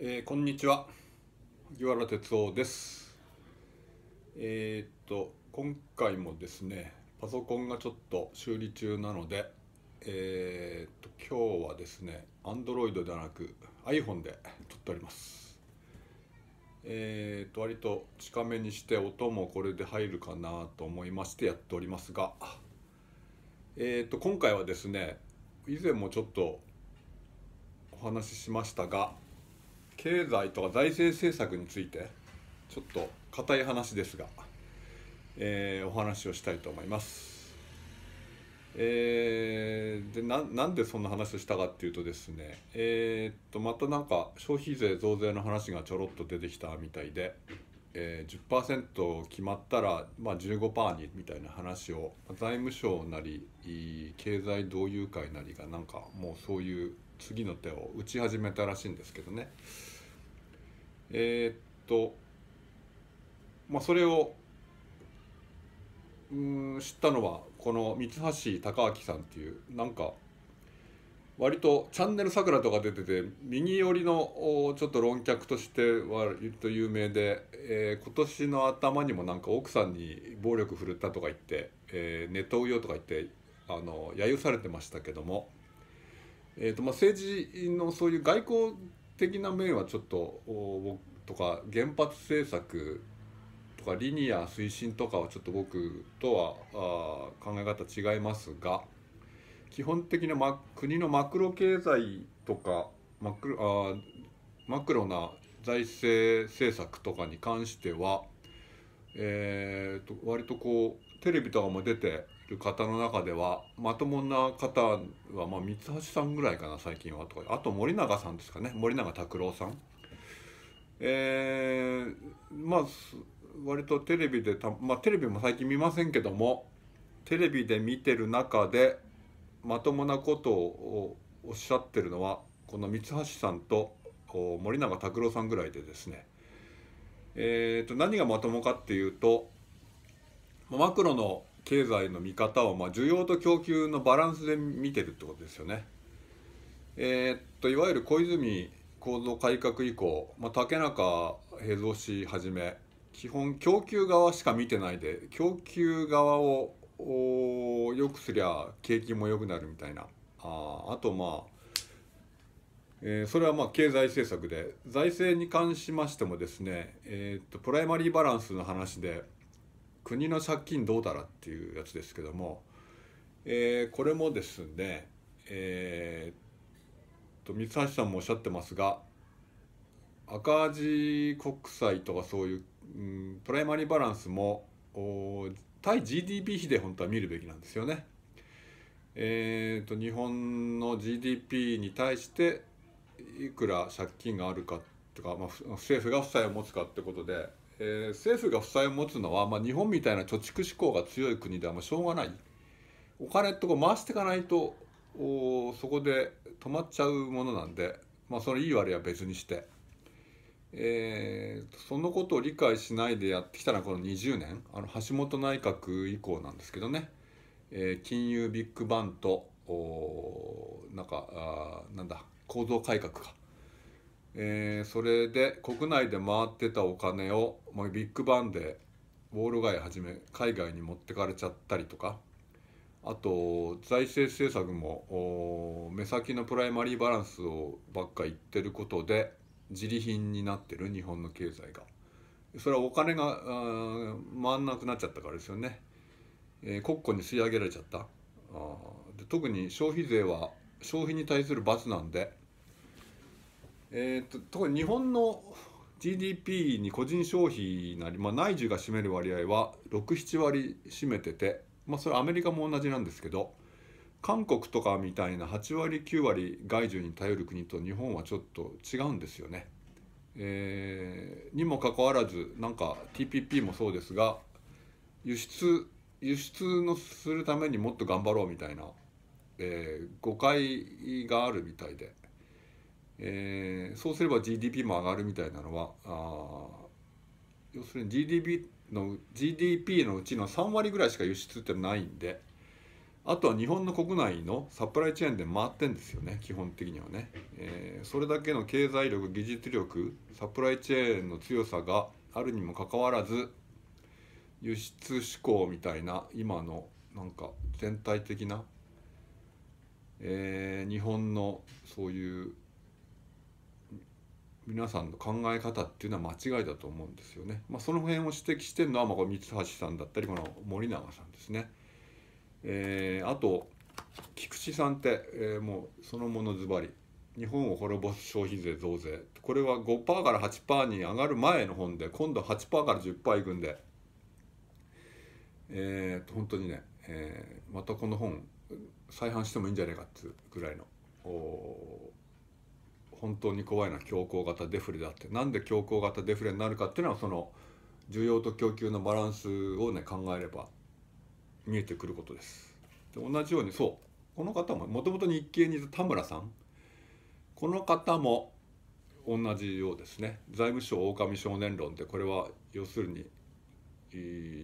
えー、こんにちは湯原哲夫ですえー、っと今回もですねパソコンがちょっと修理中なのでえー、っと今日はですね Android ではなく iPhone で撮っておりますえっと割と近めにして音もこれで入るかなと思いましてやっておりますがえっと今回はですね以前もちょっとお話ししましたが経済とか財政政策についてちょっと硬い話ですが、えー、お話をしたいと思います。えー、でななんでそんな話をしたかっていうとですねえー、っとまたなんか消費税増税の話がちょろっと出てきたみたいで、えー、10%決まったら、まあ、15%にみたいな話を財務省なり経済同友会なりがなんかもうそういう次の手を打ち始めたらしいんですけどねえー、っとまあそれをうん知ったのはこの三橋貴明さんっていうなんか割と「チャンネルさくら」とか出てて右寄りのちょっと論客としては割と有名で、えー、今年の頭にもなんか奥さんに暴力振るったとか言って、えー、ネトウヨとか言ってあの揶揄されてましたけども。えーとまあ、政治のそういう外交的な面はちょっと僕とか原発政策とかリニア推進とかはちょっと僕とはあ考え方違いますが基本的な、ま、国のマクロ経済とかマクロあマクロな財政政策とかに関しては、えーと、と割とこうテレビとかも出てる方の中ではまともな方は、まあ、三橋さんぐらいかな最近はとかあと森永さんですかね森永拓郎さん。えー、まあ割とテレビでた、まあ、テレビも最近見ませんけどもテレビで見てる中でまともなことをおっしゃってるのはこの三橋さんと森永拓郎さんぐらいでですね、えーと、と何がまともかっていうとマクロの経済の見方を、まあ、需要と供給のバランスで見てるってことですよね。えー、っといわゆる小泉構造改革以降、まあ、竹中平蔵氏はじめ基本供給側しか見てないで供給側をよくすりゃ景気も良くなるみたいなああとまあえー、それはまあ経済政策で財政に関しましてもですね、えー、っとプライマリーバランスの話で国の借金どうだらっていうやつですけども、えー、これもですね、えー、と三橋さんもおっしゃってますが赤字国債とかそういう、うん、プライマリーバランスも対 GDP 比で本当は見るべきなんですよね。えーと日本の GDP に対していくら借金があるかとか、まあ、政府が負債を持つかってことでえー、政府が負債を持つのは、まあ、日本みたいな貯蓄志向が強い国ではもうしょうがないお金とこ回していかないとおそこで止まっちゃうものなんで、まあ、そのいい悪いは別にして、えー、そのことを理解しないでやってきたのはこの20年あの橋本内閣以降なんですけどね、えー、金融ビッグバンとおなんかあなんだ構造改革か。えー、それで国内で回ってたお金をもうビッグバンでウォール街はじめ海外に持ってかれちゃったりとかあと財政政策も目先のプライマリーバランスをばっか言ってることで自利品になってる日本の経済がそれはお金が回んなくなっちゃったからですよね、えー、国庫に吸い上げられちゃったあで特に消費税は消費に対する罰なんでえーと、と特に日本の GDP に個人消費なり、まあ、内需が占める割合は67割占めてて、まあ、それアメリカも同じなんですけど韓国とかみたいな8割9割外需に頼る国と日本はちょっと違うんですよね。えー、にもかかわらずなんか TPP もそうですが輸出輸出のするためにもっと頑張ろうみたいな、えー、誤解があるみたいで。えー、そうすれば GDP も上がるみたいなのはあ要するに GDP の GDP のうちの3割ぐらいしか輸出ってないんであとは日本の国内のサプライチェーンで回ってんですよね基本的にはね、えー、それだけの経済力技術力サプライチェーンの強さがあるにもかかわらず輸出志向みたいな今のなんか全体的な、えー、日本のそういう皆さんの考え方っていうのは間違いだと思うんですよね。まあ、その辺を指摘してるのは、まあ、三橋さんだったりこの森永さんですね。えー、あと菊池さんって、えー、もうそのものズバリ日本を滅ぼす消費税増税これは5%から8%に上がる前の本で今度8%から10%いくんで、えー、本当にね、えー、またこの本再販してもいいんじゃないかっていうぐらいの。お本当に怖いのは強硬型デフレだってなんで強硬型デフレになるかっていうのはその需要と供給のバランスをね考えれば見えてくることです。で同じようにそうこの方ももともと日経にいた田村さんこの方も同じようですね財務省狼少年論ってこれは要するに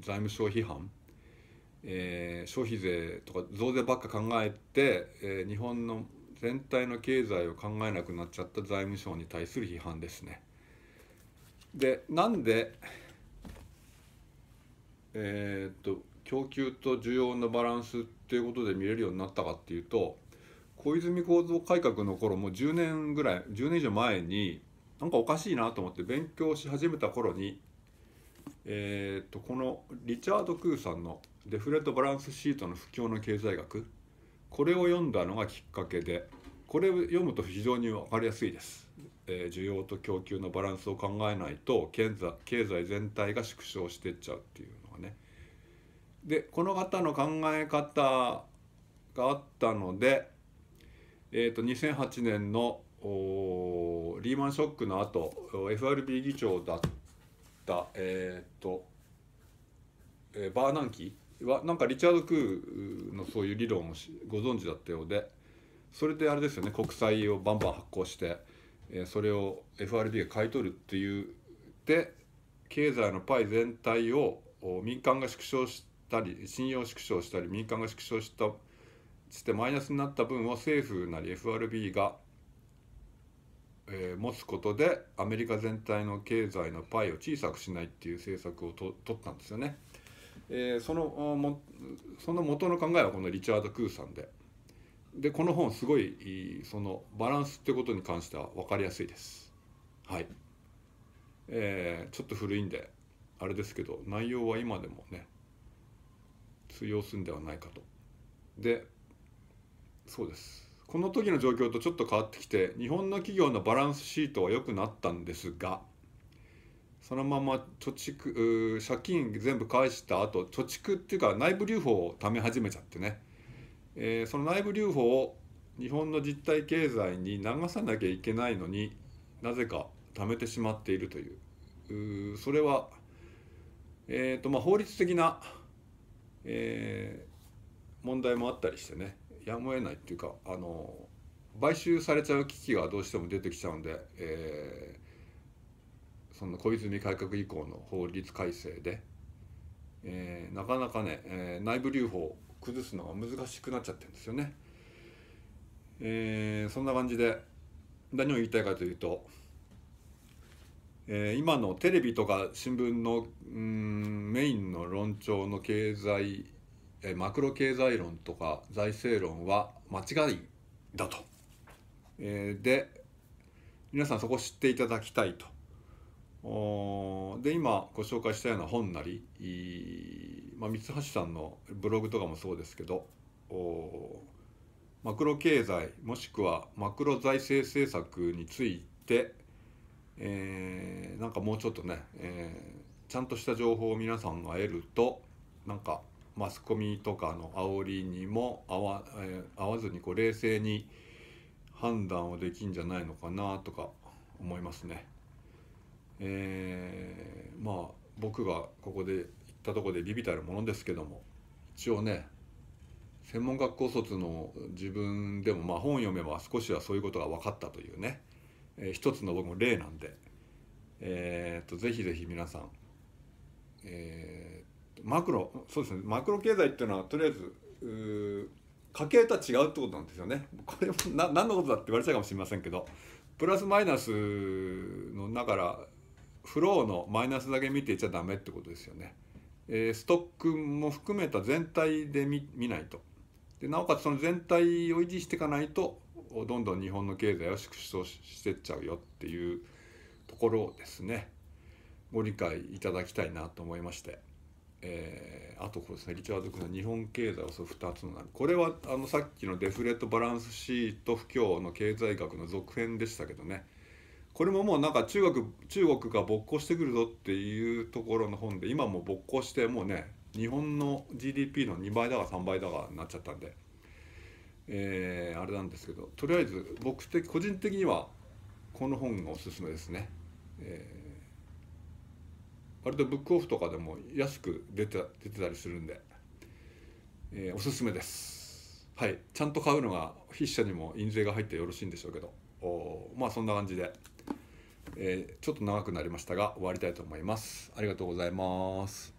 財務省批判、えー、消費税とか増税ばっか考えて、えー、日本の全体の経済を考えなくなっちゃった財務省に対する批判ですね。でなんでえー、っと供給と需要のバランスっていうことで見れるようになったかっていうと小泉構造改革の頃もう10年ぐらい10年以上前になんかおかしいなと思って勉強し始めた頃にえー、っとこのリチャード・クーさんの「デフレとバランスシートの不況の経済学」これを読んだのがきっかけでこれを読むと非常にわかりやすいです。えー、需要と供給のバランスを考えないと経済経済全体が縮小してっちゃうっていうのがね。でこの方の考え方があったので、えー、と2008年のリーマンショックの後 FRB 議長だった、えーとえー、バーナンキーはなんかリチャード・クーのそういう理論をご存知だったようでそれであれですよね国債をバンバン発行して、えー、それを FRB が買い取るっていうで経済のパイ全体を民間が縮小したり信用縮小したり民間が縮小したしてマイナスになった分を政府なり FRB が、えー、持つことでアメリカ全体の経済のパイを小さくしないっていう政策をと取ったんですよね。えー、そのもその元の考えはこのリチャード・クーさんででこの本すごいそのバランスってことに関しては分かりやすいですはい、えー、ちょっと古いんであれですけど内容は今でもね通用するんではないかとでそうですこの時の状況とちょっと変わってきて日本の企業のバランスシートは良くなったんですがそのまま貯蓄借金全部返した後貯蓄っていうか内部留保を貯め始めちゃってね、えー、その内部留保を日本の実体経済に流さなきゃいけないのになぜか貯めてしまっているというそれは、えーとまあ、法律的な、えー、問題もあったりしてねやむを得ないっていうかあの買収されちゃう危機がどうしても出てきちゃうんで、えーその小泉改革以降の法律改正で、えー、なかなかね、えー、内部留保を崩すのが難しくなっちゃってるんですよね。えー、そんな感じで何を言いたいかというと、えー、今のテレビとか新聞のうんメインの論調の経済、えー、マクロ経済論とか財政論は間違いだと。えー、で皆さんそこ知っていただきたいとで今ご紹介したような本なり、まあ、三橋さんのブログとかもそうですけどマクロ経済もしくはマクロ財政政策について、えー、なんかもうちょっとね、えー、ちゃんとした情報を皆さんが得るとなんかマスコミとかの煽りにも合わ,、えー、合わずにこう冷静に判断をできんじゃないのかなとか思いますね。えー、まあ僕がここで言ったとこでビビたるものですけども一応ね専門学校卒の自分でもまあ本読めば少しはそういうことが分かったというね、えー、一つの僕も例なんで、えー、っとぜひぜひ皆さん、えー、マクロそうですねマクロ経済っていうのはとりあえず家計とは違うってことなんですよね。これも何のことだって言われちゃうかもしれませんけどプラスマイナスの中からフローのマイナスだけ見ていちゃダメってことですよね。えー、ストックも含めた全体で見ないとでなおかつその全体を維持していかないとどんどん日本の経済を縮小してっちゃうよっていうところをですねご理解いただきたいなと思いまして、えー、あとこれですねリチャード君の日本経済をそう2つのなるこれはあのさっきのデフレとバランスシート不況の経済学の続編でしたけどねこれももうなんか中国中国が勃興してくるぞっていうところの本で今も勃興してもうね日本の GDP の2倍だが3倍だがなっちゃったんで、えー、あれなんですけどとりあえず僕的個人的にはこの本がおすすめですね、えー、割とブックオフとかでも安く出て出てたりするんで、えー、おすすめですはいちゃんと買うのが筆者にも印税が入ってよろしいんでしょうけどおまあそんな感じで。えー、ちょっと長くなりましたが終わりたいと思います。ありがとうございます。